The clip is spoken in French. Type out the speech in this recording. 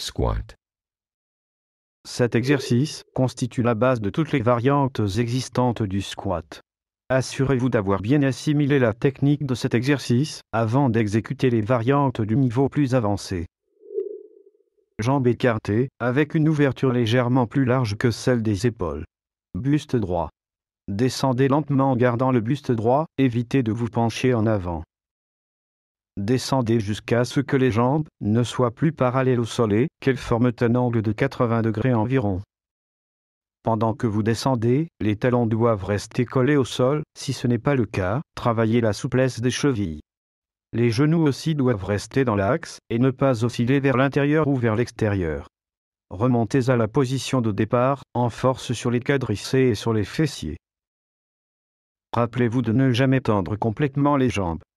Squat. Cet exercice constitue la base de toutes les variantes existantes du squat. Assurez-vous d'avoir bien assimilé la technique de cet exercice avant d'exécuter les variantes du niveau plus avancé. Jambes écartées, avec une ouverture légèrement plus large que celle des épaules. Buste droit. Descendez lentement en gardant le buste droit, évitez de vous pencher en avant descendez jusqu'à ce que les jambes ne soient plus parallèles au sol et qu'elles forment un angle de 80 degrés environ. Pendant que vous descendez, les talons doivent rester collés au sol, si ce n'est pas le cas, travaillez la souplesse des chevilles. Les genoux aussi doivent rester dans l'axe et ne pas osciller vers l'intérieur ou vers l'extérieur. Remontez à la position de départ, en force sur les quadriceps et sur les fessiers. Rappelez-vous de ne jamais tendre complètement les jambes.